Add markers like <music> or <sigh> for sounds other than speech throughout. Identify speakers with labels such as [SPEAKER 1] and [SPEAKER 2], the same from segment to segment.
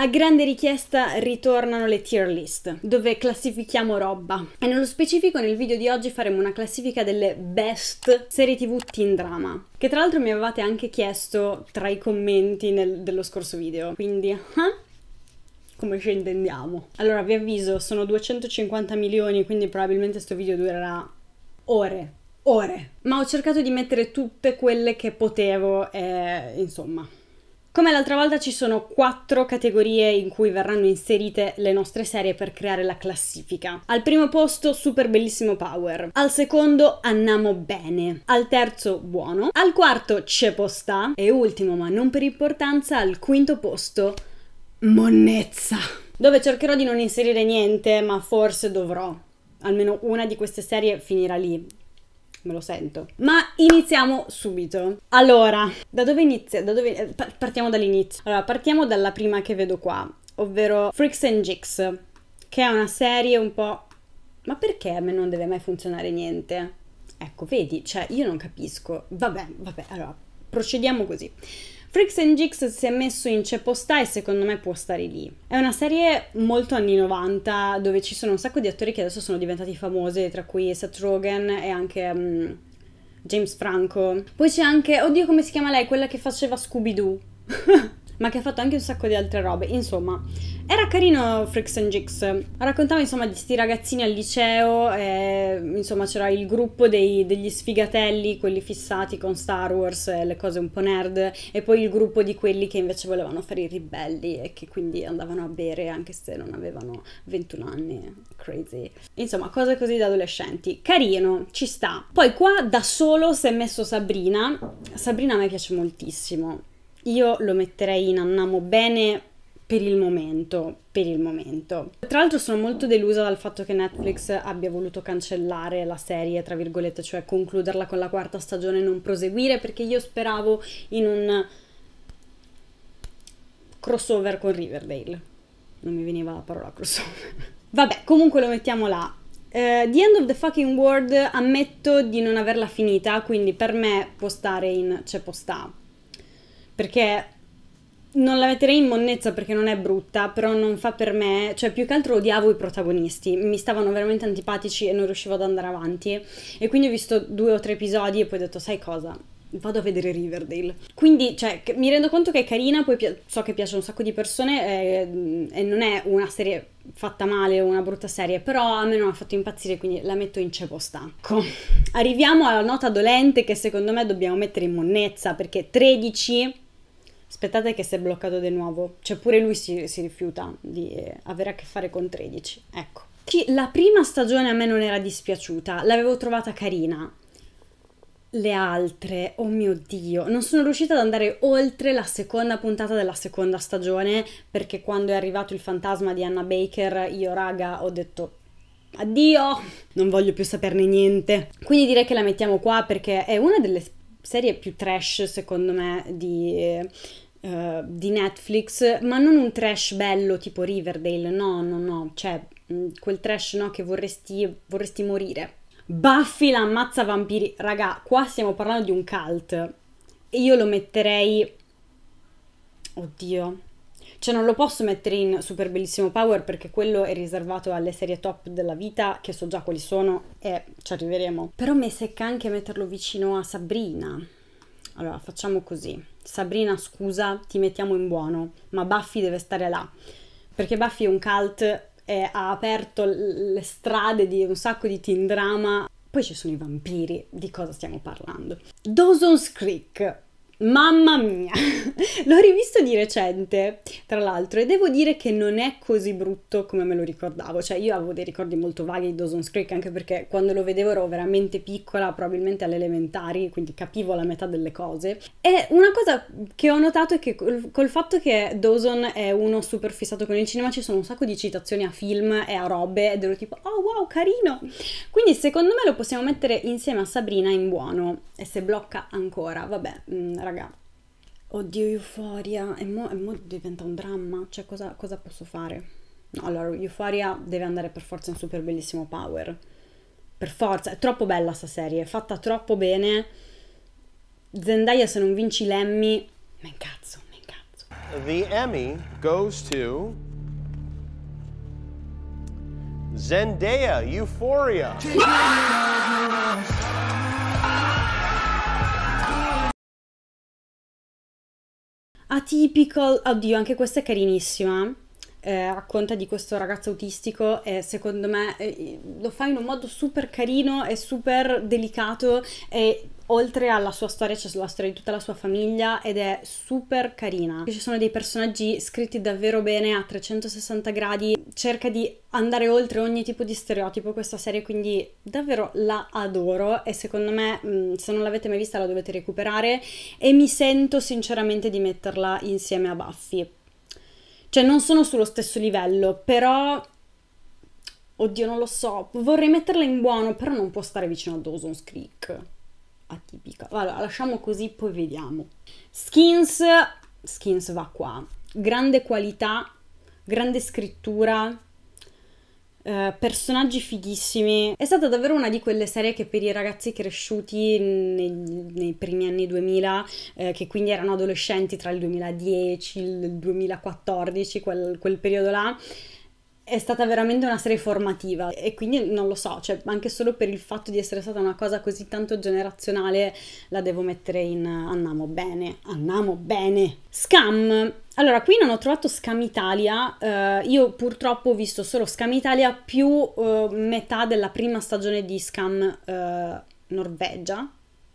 [SPEAKER 1] A grande richiesta ritornano le tier list, dove classifichiamo roba. E nello specifico nel video di oggi faremo una classifica delle best serie tv teen drama, che tra l'altro mi avevate anche chiesto tra i commenti nel, dello scorso video, quindi... Huh? Ah, come ci intendiamo. Allora vi avviso, sono 250 milioni, quindi probabilmente questo video durerà ore, ore. Ma ho cercato di mettere tutte quelle che potevo e eh, insomma, come l'altra volta ci sono quattro categorie in cui verranno inserite le nostre serie per creare la classifica. Al primo posto Super Bellissimo Power, al secondo Andiamo Bene, al terzo Buono, al quarto Ce Postà e ultimo ma non per importanza al quinto posto Monnezza, dove cercherò di non inserire niente ma forse dovrò almeno una di queste serie finirà lì, me lo sento. Ma iniziamo subito. Allora, da dove inizia? Da dove... Eh, partiamo dall'inizio. Allora, partiamo dalla prima che vedo qua, ovvero Freaks and Jigs, che è una serie un po'... Ma perché a me non deve mai funzionare niente? Ecco, vedi, cioè io non capisco. Vabbè, vabbè, allora, procediamo così. Freaks and Jigs si è messo in ceposta e secondo me può stare lì. È una serie molto anni 90 dove ci sono un sacco di attori che adesso sono diventati famosi, tra cui Seth Rogen e anche um, James Franco. Poi c'è anche, oddio come si chiama lei, quella che faceva Scooby-Doo. <laughs> ma che ha fatto anche un sacco di altre robe. Insomma, era carino Freaks and Jigs. Raccontava insomma di sti ragazzini al liceo, e, eh, insomma c'era il gruppo dei, degli sfigatelli, quelli fissati con Star Wars e le cose un po' nerd, e poi il gruppo di quelli che invece volevano fare i ribelli e che quindi andavano a bere anche se non avevano 21 anni. Crazy. Insomma, cose così da adolescenti. Carino, ci sta. Poi qua da solo si è messo Sabrina. Sabrina a me piace moltissimo io lo metterei in annamo bene per il momento, per il momento. Tra l'altro sono molto delusa dal fatto che Netflix abbia voluto cancellare la serie, tra virgolette, cioè concluderla con la quarta stagione e non proseguire, perché io speravo in un crossover con Riverdale. Non mi veniva la parola crossover. <laughs> Vabbè, comunque lo mettiamo là. Uh, the End of the Fucking World ammetto di non averla finita, quindi per me può stare in c'è cioè può sta perché non la metterei in monnezza perché non è brutta, però non fa per me, cioè più che altro odiavo i protagonisti, mi stavano veramente antipatici e non riuscivo ad andare avanti e quindi ho visto due o tre episodi e poi ho detto sai cosa? Vado a vedere Riverdale. Quindi, cioè, mi rendo conto che è carina, poi so che piace a un sacco di persone e, e non è una serie fatta male o una brutta serie, però a me non ha fatto impazzire, quindi la metto in cepo stacco. Arriviamo alla nota dolente che secondo me dobbiamo mettere in monnezza perché 13 aspettate che si è bloccato di nuovo, cioè pure lui si, si rifiuta di avere a che fare con 13, ecco. La prima stagione a me non era dispiaciuta, l'avevo trovata carina, le altre, oh mio dio, non sono riuscita ad andare oltre la seconda puntata della seconda stagione perché quando è arrivato il fantasma di Anna Baker io raga ho detto addio, non voglio più saperne niente. Quindi direi che la mettiamo qua perché è una delle serie più trash secondo me di, uh, di, Netflix, ma non un trash bello tipo Riverdale, no, no, no, cioè mm, quel trash no che vorresti, vorresti morire. Buffy la ammazza vampiri, raga, qua stiamo parlando di un cult e io lo metterei... Oddio, cioè non lo posso mettere in Super Bellissimo Power perché quello è riservato alle serie top della vita, che so già quali sono e ci arriveremo. Però mi secca anche metterlo vicino a Sabrina. Allora facciamo così. Sabrina scusa, ti mettiamo in buono, ma Buffy deve stare là. Perché Buffy è un cult e ha aperto le strade di un sacco di teen drama. Poi ci sono i vampiri, di cosa stiamo parlando? Dawson's Creek, Mamma mia, <laughs> l'ho rivisto di recente, tra l'altro, e devo dire che non è così brutto come me lo ricordavo, cioè io avevo dei ricordi molto vaghi di Dawson's Creek, anche perché quando lo vedevo ero veramente piccola, probabilmente alle elementari, quindi capivo la metà delle cose. E una cosa che ho notato è che col, col fatto che Dawson è uno super fissato con il cinema, ci sono un sacco di citazioni a film e a robe, ed ero tipo, oh wow, carino! Quindi secondo me lo possiamo mettere insieme a Sabrina in buono, e se blocca ancora, vabbè, mh, mm, raga, oddio Euforia, e mo, e mo diventa un dramma, cioè cosa, cosa posso fare? No, allora, Euforia deve andare per forza in super bellissimo power, per forza, è troppo bella sta serie, è fatta troppo bene, Zendaya se non vinci l'Emmy, ma incazzo, ma incazzo. The Emmy goes to... Zendaya, Euphoria. Atypical, oddio anche questa è carinissima eh, racconta di questo ragazzo autistico e secondo me eh, eh, lo fa in un modo super carino e super delicato e oltre alla sua storia c'è la storia di tutta la sua famiglia ed è super carina. Ci sono dei personaggi scritti davvero bene a 360 gradi, cerca di andare oltre ogni tipo di stereotipo questa serie, quindi davvero la adoro e secondo me mm, se non l'avete mai vista la dovete recuperare e mi sento sinceramente di metterla insieme a Buffy cioè non sono sullo stesso livello, però... Oddio, non lo so. Vorrei metterla in buono, però non può stare vicino a Dawson's Creek. Atipica. Allora, lasciamo così, poi vediamo. Skins... Skins va qua. Grande qualità, grande scrittura, eh, personaggi fighissimi. È stata davvero una di quelle serie che per i ragazzi cresciuti nei, nei primi anni 2000, eh, che quindi erano adolescenti tra il 2010 e il 2014, quel, quel periodo là, è stata veramente una serie formativa e quindi non lo so, cioè anche solo per il fatto di essere stata una cosa così tanto generazionale la devo mettere in andiamo bene, andiamo bene. Scam allora, qui non ho trovato Scam Italia, eh, io purtroppo ho visto solo Scam Italia più eh, metà della prima stagione di Scam eh, Norvegia.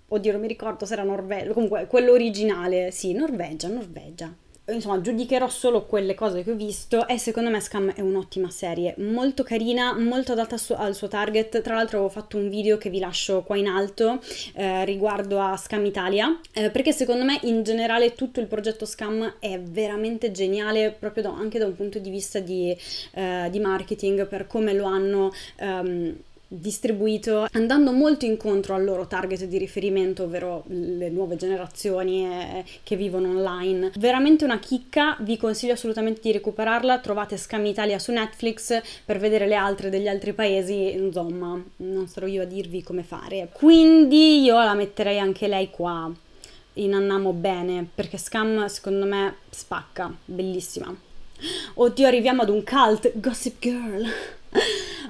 [SPEAKER 1] Oddio, non mi ricordo se era Norvegia, comunque quello originale, sì, Norvegia, Norvegia insomma giudicherò solo quelle cose che ho visto e secondo me Scam è un'ottima serie, molto carina, molto adatta su- al suo target, tra l'altro ho fatto un video che vi lascio qua in alto eh, riguardo a Scam Italia, eh, perché secondo me in generale tutto il progetto Scam è veramente geniale proprio da, anche da un punto di vista di, eh, di marketing, per come lo hanno... Um, distribuito andando molto incontro al loro target di riferimento, ovvero le nuove generazioni eh, che vivono online. Veramente una chicca, vi consiglio assolutamente di recuperarla, trovate Scam Italia su Netflix per vedere le altre degli altri paesi, insomma, non sarò io a dirvi come fare. Quindi io la metterei anche lei qua in Annamo bene, perché Scam secondo me spacca, bellissima. Oddio, arriviamo ad un cult, Gossip Girl.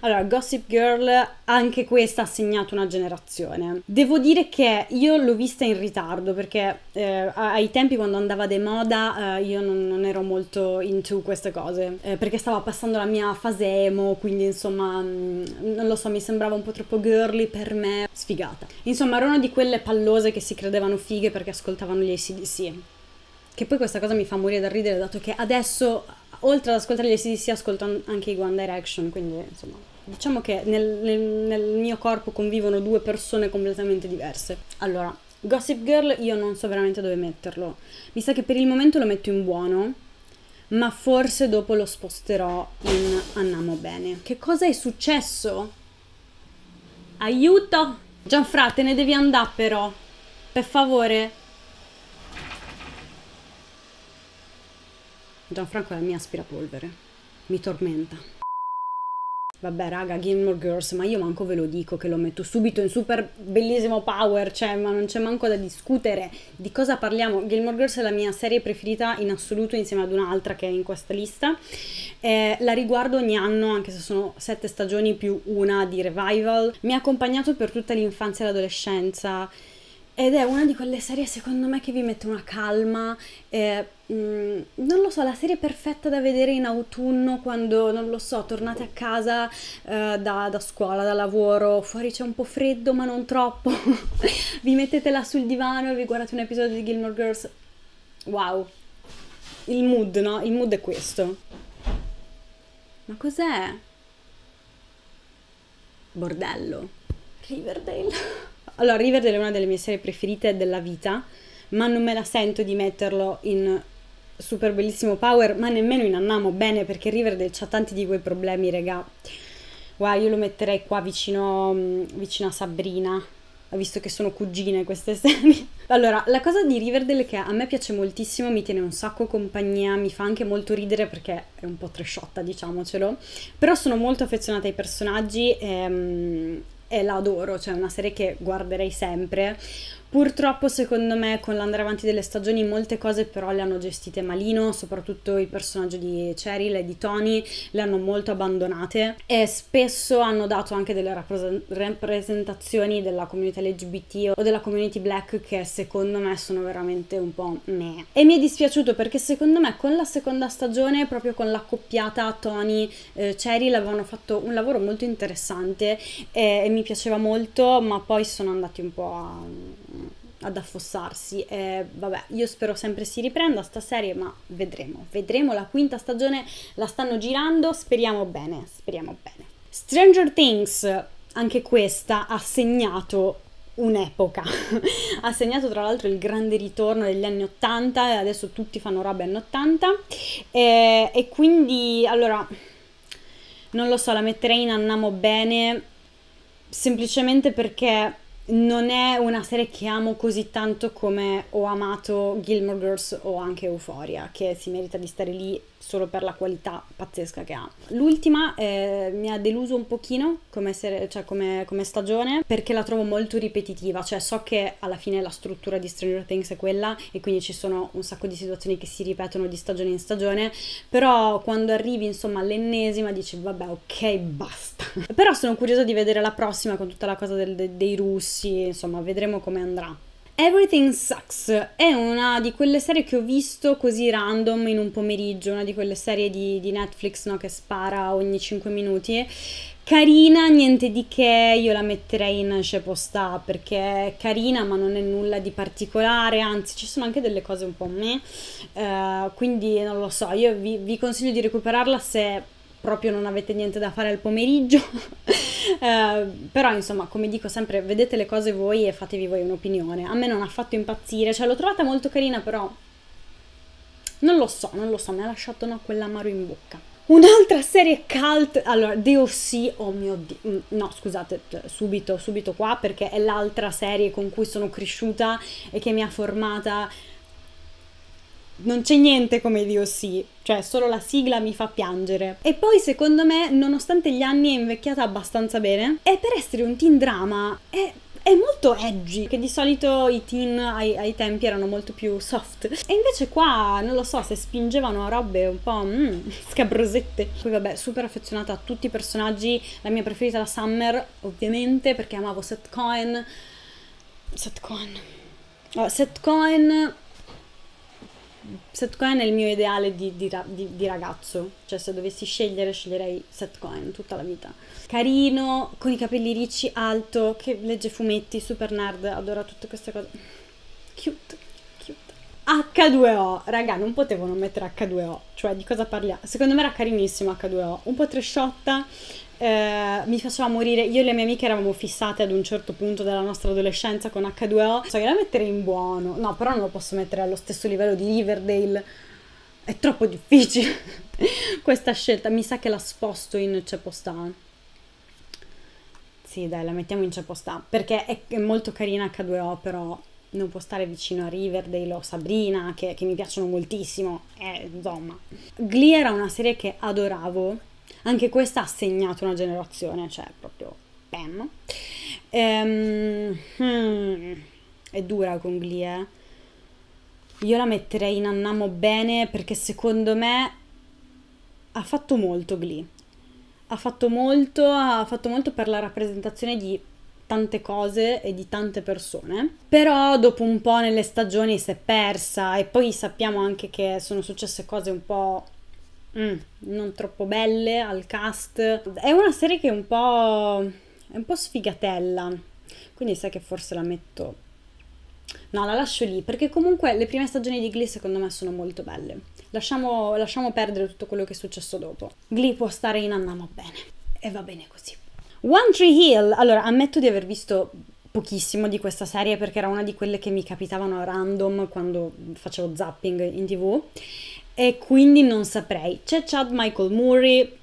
[SPEAKER 1] Allora, Gossip Girl, anche questa ha segnato una generazione. Devo dire che io l'ho vista in ritardo perché eh, ai tempi quando andava de moda eh, io non, non, ero molto into queste cose eh, perché stava passando la mia fase emo, quindi insomma, mh, mm, non lo so, mi sembrava un po' troppo girly per me, sfigata. Insomma, ero una di quelle pallose che si credevano fighe perché ascoltavano gli ACDC. Che poi questa cosa mi fa morire da ridere, dato che adesso, oltre ad ascoltare gli SDC ascolto anche i One Direction, quindi insomma... Diciamo che nel, nel, nel mio corpo convivono due persone completamente diverse. Allora, Gossip Girl io non so veramente dove metterlo. Mi sa che per il momento lo metto in buono, ma forse dopo lo sposterò in Andiamo bene. Che cosa è successo? Aiuto! Gianfra, te ne devi andare però. Per favore, Gianfranco è la mia aspirapolvere. Mi tormenta. Vabbè raga, Gilmore Girls, ma io manco ve lo dico che lo metto subito in super bellissimo power, cioè ma non c'è manco da discutere di cosa parliamo. Gilmore Girls è la mia serie preferita in assoluto insieme ad un'altra che è in questa lista. Eh, la riguardo ogni anno, anche se sono sette stagioni più una di revival. Mi ha accompagnato per tutta l'infanzia e l'adolescenza ed è una di quelle serie secondo me che vi mette una calma, eh, mh, mm, non lo so, la serie perfetta da vedere in autunno quando, non lo so, tornate a casa eh, da, da, scuola, da lavoro, fuori c'è un po' freddo ma non troppo, <laughs> vi mettete là sul divano e vi guardate un episodio di Gilmore Girls, wow, il mood, no? Il mood è questo. Ma cos'è? Bordello. Riverdale. Allora, Riverdale è una delle mie serie preferite della vita, ma non me la sento di metterlo in super bellissimo power, ma nemmeno in Annamo bene, perché Riverdale ha tanti di quei problemi, regà. Wow, io lo metterei qua vicino, mm, vicino a Sabrina, visto che sono cugine queste <laughs> serie. Allora, la cosa di Riverdale che a me piace moltissimo, mi tiene un sacco compagnia, mi fa anche molto ridere perché è un po' tresciotta, diciamocelo, però sono molto affezionata ai personaggi ehm, e la adoro, cioè è una serie che guarderei sempre Purtroppo secondo me con l'andare avanti delle stagioni molte cose però le hanno gestite malino, soprattutto il personaggio di Cheryl e di Tony le hanno molto abbandonate e spesso hanno dato anche delle rappresentazioni della comunità LGBT o della community black che secondo me sono veramente un po' me. E mi è dispiaciuto perché secondo me con la seconda stagione, proprio con l'accoppiata Tony-Cheryl eh, avevano fatto un lavoro molto interessante e, e mi piaceva molto ma poi sono andati un po' a ad affossarsi. Eh, vabbè, io spero sempre si riprenda sta serie, ma vedremo. Vedremo la quinta stagione, la stanno girando, speriamo bene, speriamo bene. Stranger Things, anche questa ha segnato un'epoca. <laughs> ha segnato tra l'altro il grande ritorno degli anni 80 adesso tutti fanno robe anni 80 e, e quindi allora non lo so, la metterei in annamo bene semplicemente perché non è una serie che amo così tanto come ho amato Gilmore Girls o anche Euphoria, che si merita di stare lì solo per la qualità pazzesca che ha. L'ultima eh, mi ha deluso un pochino come, ser- cioè come, come, stagione perché la trovo molto ripetitiva, cioè so che alla fine la struttura di Stranger Things è quella e quindi ci sono un sacco di situazioni che si ripetono di stagione in stagione, però quando arrivi insomma all'ennesima dici vabbè ok basta. <laughs> però sono curiosa di vedere la prossima con tutta la cosa del, dei russi, insomma vedremo come andrà. Everything Sucks è una di quelle serie che ho visto così random in un pomeriggio, una di quelle serie di, di Netflix no, che spara ogni 5 minuti. Carina, niente di che, io la metterei in c'è perché è carina ma non è nulla di particolare, anzi ci sono anche delle cose un po' me, uh, eh, quindi non lo so, io vi, vi consiglio di recuperarla se proprio non avete niente da fare al pomeriggio. <laughs> eh, però insomma, come dico sempre, vedete le cose voi e fatevi voi un'opinione. A me non ha fatto impazzire, cioè l'ho trovata molto carina, però non lo so, non lo so, mi ha lasciato no, quell'amaro in bocca. Un'altra serie cult, allora DOC, oh mio dio, mm, no scusate, subito, subito qua perché è l'altra serie con cui sono cresciuta e che mi ha formata non c'è niente come Dio sì, cioè solo la sigla mi fa piangere. E poi secondo me, nonostante gli anni, è invecchiata abbastanza bene. E per essere un teen drama è è molto edgy, che di solito i teen ai, ai, tempi erano molto più soft. E invece qua, non lo so, se spingevano a robe un po' mm, <laughs> scabrosette. Poi vabbè, super affezionata a tutti i personaggi, la mia preferita la Summer, ovviamente, perché amavo Seth Cohen. Seth Cohen. Oh, Seth Cohen Setcoin è il mio ideale di, di, di, di, ragazzo, cioè se dovessi scegliere sceglierei Setcoin tutta la vita. Carino, con i capelli ricci, alto, che legge fumetti, super nerd, adora tutte queste cose. Cute, cute. H2O, raga non potevo non mettere H2O, cioè di cosa parliamo? Secondo me era carinissimo H2O, un po' tresciotta, eh, mi faceva morire. Io e le mie amiche eravamo fissate ad un certo punto della nostra adolescenza con H2O. So che la metterei in buono. No, però non lo posso mettere allo stesso livello di Riverdale. È troppo difficile <laughs> questa scelta. Mi sa che la sposto in Cepostà. Sì, dai, la mettiamo in Cepostà. Perché è, è molto carina H2O, però non può stare vicino a Riverdale o Sabrina, che, che mi piacciono moltissimo. Eh, insomma. Glee era una serie che adoravo anche questa ha segnato una generazione, cioè proprio bam. Ehm, hmm, è dura con Glee, eh. Io la metterei in Annamo bene perché secondo me ha fatto molto Glee. Ha fatto molto, ha fatto molto per la rappresentazione di tante cose e di tante persone. Però dopo un po' nelle stagioni si è persa e poi sappiamo anche che sono successe cose un po' mm, non troppo belle al cast. È una serie che è un po', è un po sfigatella, quindi sai che forse la metto... No, la lascio lì, perché comunque le prime stagioni di Glee secondo me sono molto belle. Lasciamo, lasciamo perdere tutto quello che è successo dopo. Glee può stare in Andiamo bene. E va bene così. One Tree Hill. Allora, ammetto di aver visto pochissimo di questa serie perché era una di quelle che mi capitavano a random quando facevo zapping in tv e quindi non saprei. C'è Chad Michael Murray,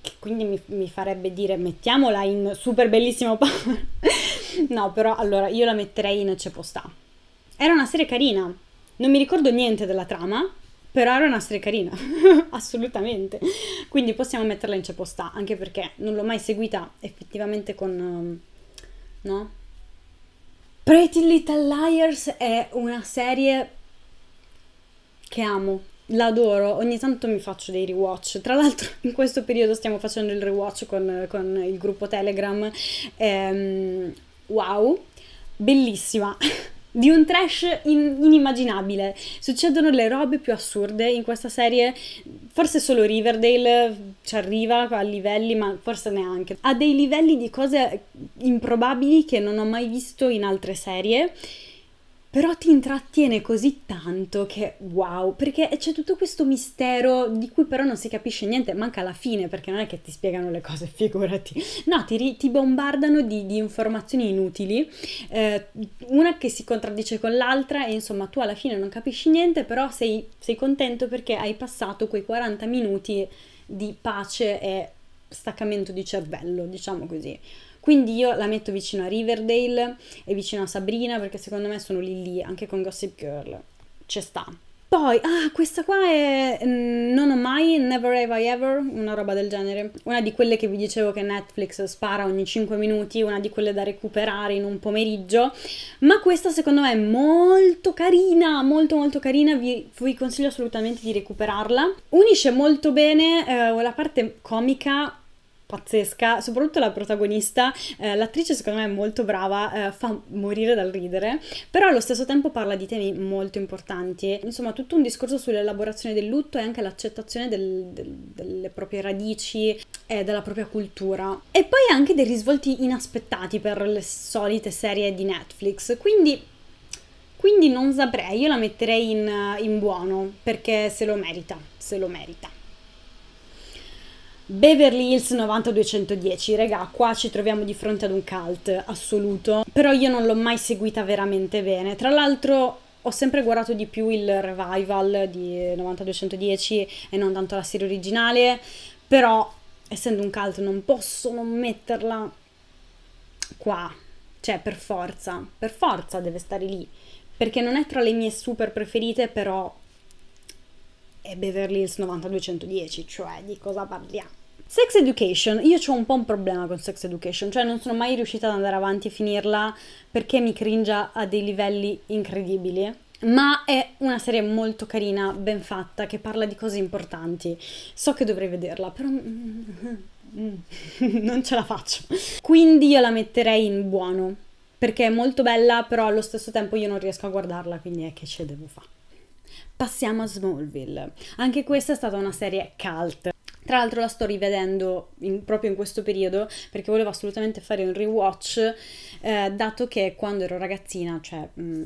[SPEAKER 1] che quindi mi, mi farebbe dire mettiamola in super bellissimo <laughs> power. no, però allora io la metterei in C'è posta. Era una serie carina, non mi ricordo niente della trama, però era una serie carina, <laughs> assolutamente. Quindi possiamo metterla in C'è posta, anche perché non l'ho mai seguita effettivamente con... Um, no? Pretty Little Liars è una serie che amo, l'adoro, ogni tanto mi faccio dei rewatch. Tra l'altro in questo periodo stiamo facendo il rewatch con, con il gruppo Telegram. Ehm, wow, bellissima. <laughs> Di un trash in, inimmaginabile. Succedono le robe più assurde in questa serie. Forse solo Riverdale ci arriva a livelli, ma forse neanche. Ha dei livelli di cose improbabili che non ho mai visto in altre serie però ti intrattiene così tanto che wow, perché c'è tutto questo mistero di cui però non si capisce niente, manca la fine perché non è che ti spiegano le cose, <laughs> figurati. No, ti, ti bombardano di, di, informazioni inutili, eh, una che si contraddice con l'altra e insomma tu alla fine non capisci niente, però sei, sei contento perché hai passato quei 40 minuti di pace e staccamento di cervello, diciamo così. Quindi io la metto vicino a Riverdale e vicino a Sabrina perché secondo me sono lì lì, anche con Gossip Girl. Ci sta. Poi, ah, questa qua è mm, Non ho mai, Never Have I Ever, una roba del genere. Una di quelle che vi dicevo che Netflix spara ogni 5 minuti, una di quelle da recuperare in un pomeriggio. Ma questa secondo me è molto carina, molto molto carina, vi, vi consiglio assolutamente di recuperarla. Unisce molto bene eh, la parte comica pazzesca, soprattutto la protagonista, eh, l'attrice secondo me è molto brava, eh, fa morire dal ridere, però allo stesso tempo parla di temi molto importanti, insomma tutto un discorso sull'elaborazione del lutto e anche l'accettazione del, del, delle proprie radici e della propria cultura. E poi anche dei risvolti inaspettati per le solite serie di Netflix, quindi quindi non saprei, io la metterei in, in buono perché se lo merita, se lo merita. Beverly Hills 90210, raga, qua ci troviamo di fronte ad un cult assoluto, però io non l'ho mai seguita veramente bene. Tra l'altro ho sempre guardato di più il revival di 90210 e non tanto la serie originale, però essendo un cult non posso non metterla qua, cioè per forza, per forza deve stare lì, perché non è tra le mie super preferite, però è Beverly Hills 9210, cioè di cosa parliamo? Sex Education, io ho un po' un problema con Sex Education, cioè non sono mai riuscita ad andare avanti e finirla perché mi cringia a dei livelli incredibili ma è una serie molto carina, ben fatta, che parla di cose importanti. So che dovrei vederla, però <laughs> non ce la faccio. Quindi io la metterei in buono, perché è molto bella, però allo stesso tempo io non riesco a guardarla, quindi è che ce devo fare. Passiamo a Smallville. Anche questa è stata una serie cult. Tra l'altro la sto rivedendo in, proprio in questo periodo perché volevo assolutamente fare un rewatch, eh, dato che quando ero ragazzina, cioè mh, mm,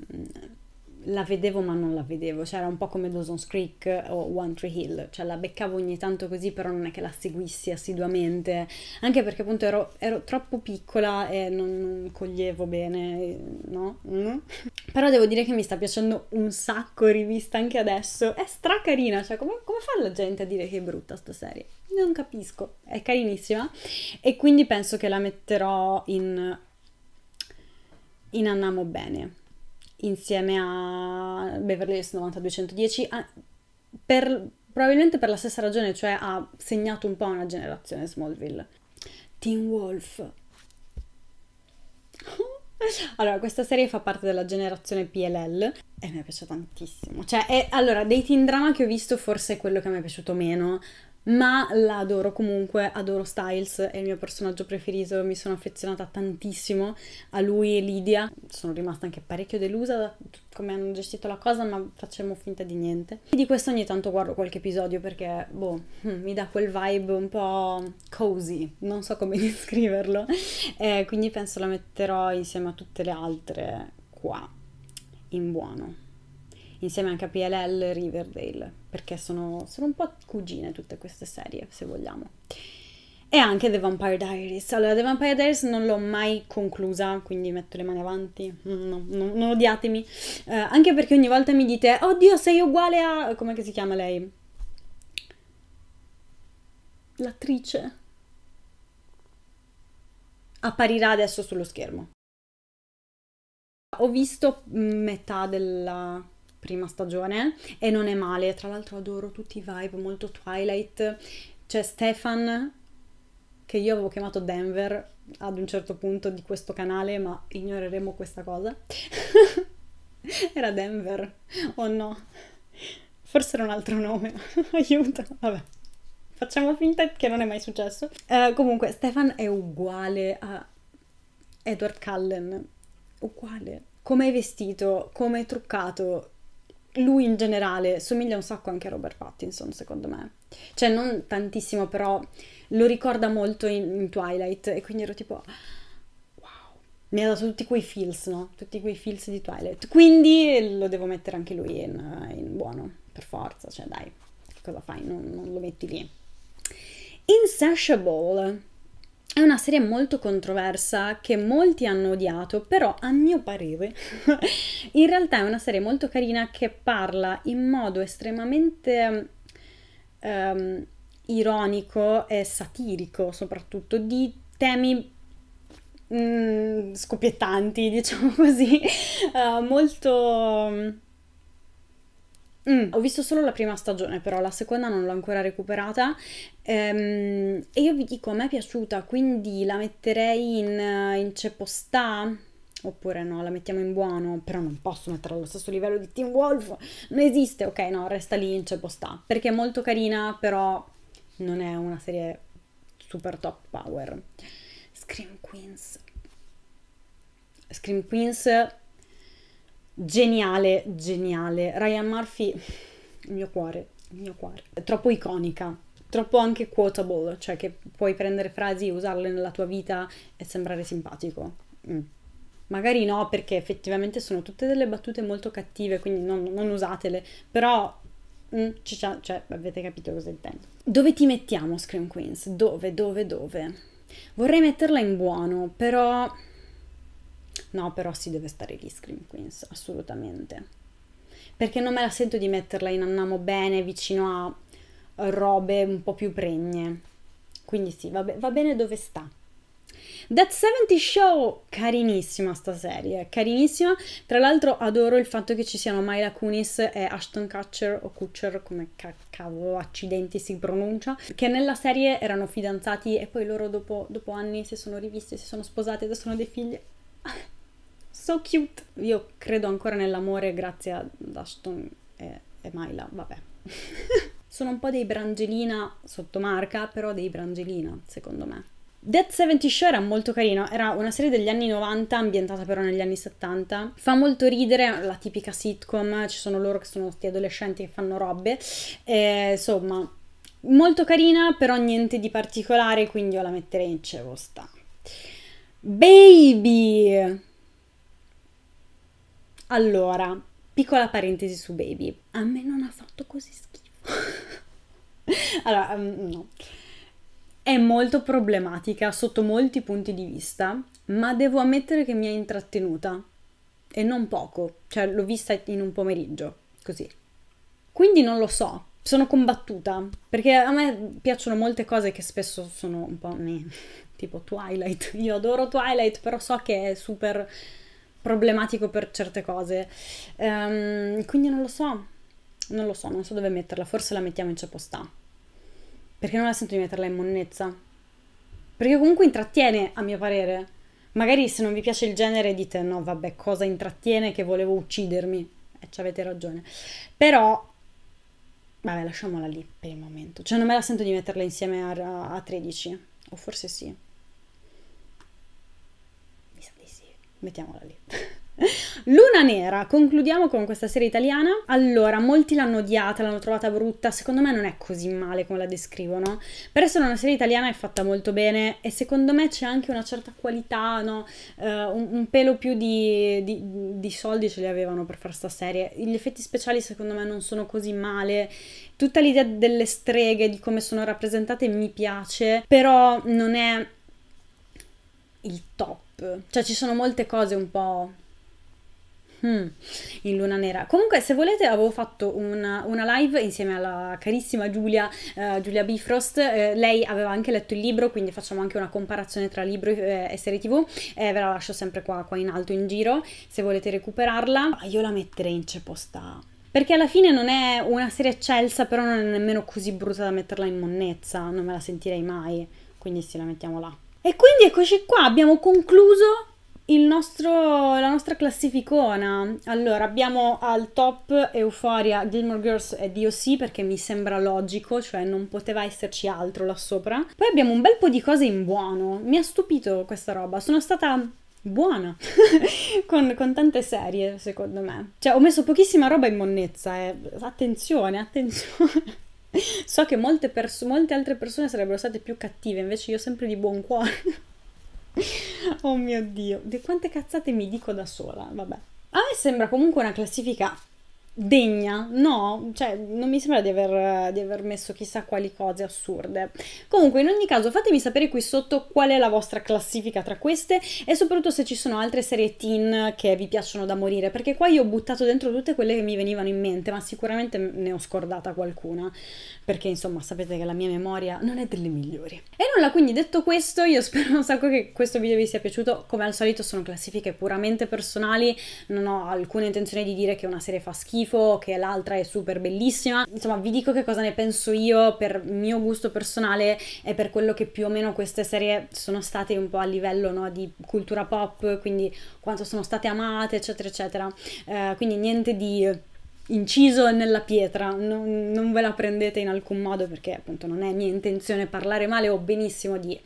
[SPEAKER 1] la vedevo ma non la vedevo, cioè era un po' come Dawson's Creek o One Tree Hill, cioè la beccavo ogni tanto così però non è che la seguissi assiduamente, anche perché appunto ero, ero troppo piccola e non, non coglievo bene, no? Mm. Però devo dire che mi sta piacendo un sacco rivista anche adesso, è stracarina, cioè come, come fa la gente a dire che è brutta sta serie? Non capisco, è carinissima e quindi penso che la metterò in... in Annamo Bene insieme a Beverly Hills 9210 per, probabilmente per la stessa ragione, cioè ha segnato un po' una generazione Smallville. Teen Wolf. <laughs> Allora, questa serie fa parte della generazione PLL e mi è piaciuta tantissimo. Cioè, è, allora, dei teen drama che ho visto forse è quello che mi è piaciuto meno, ma l'adoro comunque, adoro Styles, è il mio personaggio preferito, mi sono affezionata tantissimo a lui e Lydia, sono rimasta anche parecchio delusa da come hanno gestito la cosa, ma facciamo finta di niente. E di questo ogni tanto guardo qualche episodio perché, boh, hm, mi dà quel vibe un po' cozy, non so come <laughs> descriverlo, eh, quindi penso la metterò insieme a tutte le altre qua, in buono, insieme anche a PLL e Riverdale perché sono, sono un po' cugine tutte queste serie, se vogliamo. E anche The Vampire Diaries. Allora, The Vampire Diaries non l'ho mai conclusa, quindi metto le mani avanti, mm, no, no, non odiatemi. Eh, anche perché ogni volta mi dite, oddio, sei uguale a... come si chiama lei? L'attrice. Apparirà adesso sullo schermo. Ho visto mm, metà della prima stagione e non è male, tra l'altro adoro tutti i vibe, molto Twilight, c'è Stefan che io avevo chiamato Denver ad un certo punto di questo canale, ma ignoreremo questa cosa. <laughs> era Denver o oh no? Forse era un altro nome, <laughs> aiuto, vabbè. Facciamo finta che non è mai successo. Uh, comunque, Stefan è uguale a Edward Cullen. Uguale. Come è vestito, come è truccato, lui in generale somiglia un sacco anche a Robert Pattinson, secondo me. Cioè, non tantissimo, però lo ricorda molto in, in Twilight. E quindi ero tipo. Wow. Mi ha dato tutti quei feels, no? Tutti quei feels di Twilight. Quindi lo devo mettere anche lui in, in buono, per forza. Cioè, dai, cosa fai? Non, non lo metti lì. Insatiable è una serie molto controversa che molti hanno odiato, però a mio parere <laughs> in realtà è una serie molto carina che parla in modo estremamente um, ironico e satirico soprattutto di temi mm, scoppiettanti, <laughs> diciamo così, uh, molto Mm, ho visto solo la prima stagione, però la seconda non l'ho ancora recuperata. Ehm, e io vi dico, a me è piaciuta, quindi la metterei in, in cepostà. Oppure no, la mettiamo in buono, però non posso metterla allo stesso livello di Team Wolf. Non esiste, ok, no, resta lì in cepostà. Perché è molto carina, però non è una serie super top power. Scream Queens. Scream Queens geniale, geniale. Ryan Murphy, il mio cuore, il mio cuore. È troppo iconica, troppo anche quotable, cioè che puoi prendere frasi, e usarle nella tua vita e sembrare simpatico. Mm. Magari no, perché effettivamente sono tutte delle battute molto cattive, quindi non, non usatele, però mm, cioè, cioè, avete capito cosa intendo. Dove ti mettiamo Scream Queens? Dove, dove, dove? Vorrei metterla in buono, però No, però si deve stare lì Scream Queens, assolutamente. Perché non me la sento di metterla in Annamo bene vicino a robe un po' più pregne. Quindi sì, va, be- va bene dove sta. That 70 Show, carinissima sta serie, carinissima. Tra l'altro adoro il fatto che ci siano Myla Kunis e Ashton Kutcher, o Kutcher come ca- cavolo accidenti si pronuncia, che nella serie erano fidanzati e poi loro dopo, dopo anni si sono rivisti, si sono sposati ed sono dei figli. So cute! Io credo ancora nell'amore grazie a Ashton e, e Myla, vabbè. <laughs> Sono un po' dei Brangelina sottomarca, però dei Brangelina, secondo me. Dead 70 Show era molto carino, era una serie degli anni 90 ambientata però negli anni 70. Fa molto ridere, la tipica sitcom, ci sono loro che sono questi adolescenti che fanno robe. E, insomma, molto carina, però niente di particolare, quindi io la metterei in cevo sta. Baby! Allora, piccola parentesi su Baby. A me non ha fatto così schifo. <laughs> allora, mm, no. È molto problematica sotto molti punti di vista, ma devo ammettere che mi ha intrattenuta. E non poco. Cioè, l'ho vista in un pomeriggio, così. Quindi non lo so, sono combattuta perché a me piacciono molte cose che spesso sono un po' né, <laughs> tipo Twilight. Io adoro Twilight, però so che è super problematico per certe cose. Um, quindi non lo so, non lo so, non so dove metterla, forse la mettiamo in ciapostà. Perché non la sento di metterla in monnezza? Perché comunque intrattiene, a mio parere. Magari se non vi piace il genere dite no, vabbè, cosa intrattiene che volevo uccidermi? E eh, ci avete ragione. Però, vabbè, lasciamola lì per il momento. Cioè non me la sento di metterla insieme a, a 13, o forse sì. mettiamola lì. <laughs> Luna Nera, concludiamo con questa serie italiana. Allora, molti l'hanno odiata, l'hanno trovata brutta, secondo me non è così male come la descrivono. Per essere una serie italiana è fatta molto bene e secondo me c'è anche una certa qualità, no? uh, un, un, pelo più di, di, di, soldi ce li avevano per fare sta serie. Gli effetti speciali secondo me non sono così male. Tutta l'idea delle streghe, di come sono rappresentate mi piace, però non è il top cioè ci sono molte cose un po' Hmm, in luna nera. Comunque, se volete, avevo fatto una, una live insieme alla carissima Giulia, uh, Giulia Bifrost. Uh, lei aveva anche letto il libro, quindi facciamo anche una comparazione tra libro e, eh, e serie TV. Eh, ve la lascio sempre qua, qua in alto in giro, se volete recuperarla. Ah, io la metterei in ceposta. Perché alla fine non è una serie eccelsa, però non è nemmeno così brutta da metterla in monnezza, non me la sentirei mai. Quindi sì, la mettiamo là. E quindi eccoci qua, abbiamo concluso nostro, la nostra classificona. Allora, abbiamo al top Euphoria, Gilmore Girls e DOC perché mi sembra logico, cioè non poteva esserci altro là sopra. Poi abbiamo un bel po' di cose in buono. Mi ha stupito questa roba. Sono stata buona <laughs> con, con, tante serie secondo me cioè ho messo pochissima roba in monnezza eh. attenzione attenzione so che molte, pers- molte altre persone sarebbero state più cattive, invece io sempre di buon cuore. oh mio dio, di quante cazzate mi dico da sola, vabbè. A me sembra comunque una classifica degna, no, cioè non mi sembra di aver, di aver, messo chissà quali cose assurde. Comunque, in ogni caso, fatemi sapere qui sotto qual è la vostra classifica tra queste e soprattutto se ci sono altre serie teen che vi piacciono da morire, perché qua io ho buttato dentro tutte quelle che mi venivano in mente, ma sicuramente ne ho scordata qualcuna, perché insomma sapete che la mia memoria non è delle migliori. E nulla, quindi detto questo, io spero un sacco che questo video vi sia piaciuto, come al solito sono classifiche puramente personali, non ho alcuna intenzione di dire che una serie fa schifo, schifo, che l'altra è super bellissima. Insomma, vi dico che cosa ne penso io per mio gusto personale e per quello che più o meno queste serie sono state un po' a livello no, di cultura pop, quindi quanto sono state amate, eccetera, eccetera. Eh, quindi niente di inciso nella pietra, non, non, ve la prendete in alcun modo perché appunto non è mia intenzione parlare male o benissimo di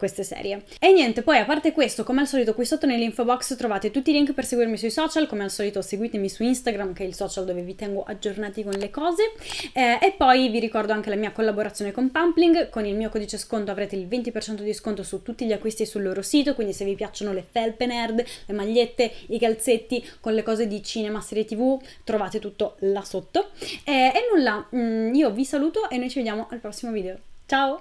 [SPEAKER 1] queste serie. E niente, poi a parte questo, come al solito qui sotto nell'info box trovate tutti i link per seguirmi sui social, come al solito seguitemi su Instagram che è il social dove vi tengo aggiornati con le cose eh, e poi vi ricordo anche la mia collaborazione con Pampling, con il mio codice sconto avrete il 20% di sconto su tutti gli acquisti sul loro sito, quindi se vi piacciono le felpe nerd, le magliette, i calzetti con le cose di cinema, serie tv, trovate tutto là sotto. Eh, e nulla, mm, io vi saluto e noi ci vediamo al prossimo video. Ciao!